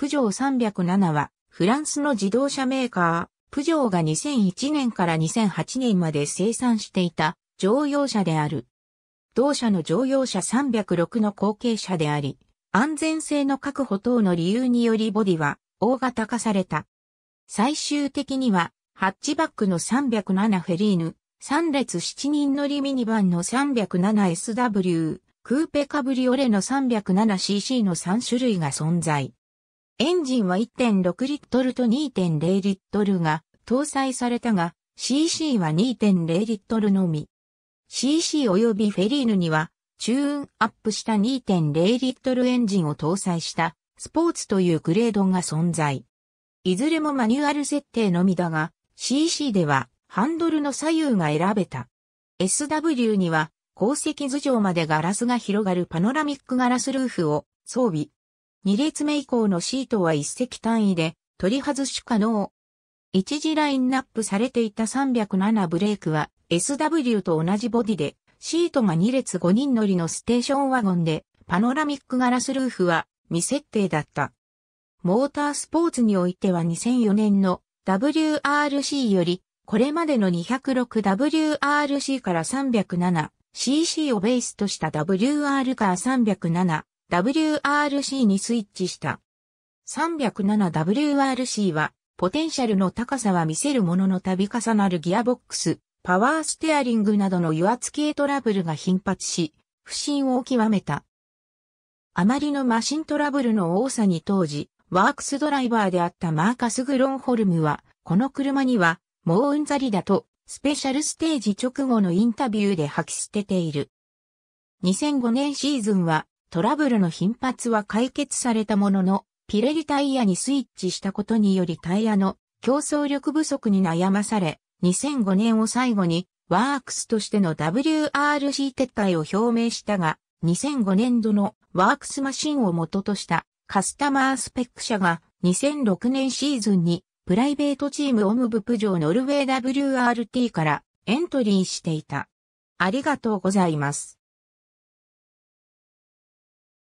プジョー307は、フランスの自動車メーカー、プジョーが2001年から2008年まで生産していた乗用車である。同社の乗用車306の後継車であり、安全性の確保等の理由によりボディは大型化された。最終的には、ハッチバックの307フェリーヌ、3列7人乗りミニバンの 307SW、クーペカブリオレの 307cc の3種類が存在。エンジンは1.6リットルと2.0リットルが搭載されたが、CC は2.0リットルのみ。CC 及びフェリーヌには、チューンアップした2.0リットルエンジンを搭載したスポーツというグレードが存在。いずれもマニュアル設定のみだが、CC ではハンドルの左右が選べた。SW には鉱石頭上までガラスが広がるパノラミックガラスルーフを装備。2列目以降のシートは1席単位で取り外し可能。一時ラインナップされていた307ブレークは SW と同じボディで、シートが2列5人乗りのステーションワゴンで、パノラミックガラスルーフは未設定だった。モータースポーツにおいては2004年の WRC より、これまでの 206WRC から 307cc をベースとした WR カー307 WRC にスイッチした。307WRC は、ポテンシャルの高さは見せるものの度重なるギアボックス、パワーステアリングなどの油圧系トラブルが頻発し、不振を極めた。あまりのマシントラブルの多さに当時、ワークスドライバーであったマーカス・グロンホルムは、この車には、もううんざりだと、スペシャルステージ直後のインタビューで吐き捨てている。2005年シーズンは、トラブルの頻発は解決されたものの、ピレリタイヤにスイッチしたことによりタイヤの競争力不足に悩まされ、2005年を最後にワークスとしての WRC 撤退を表明したが、2005年度のワークスマシンを元としたカスタマースペック社が2006年シーズンにプライベートチームオムブプジョーノルウェー WRT からエントリーしていた。ありがとうございます。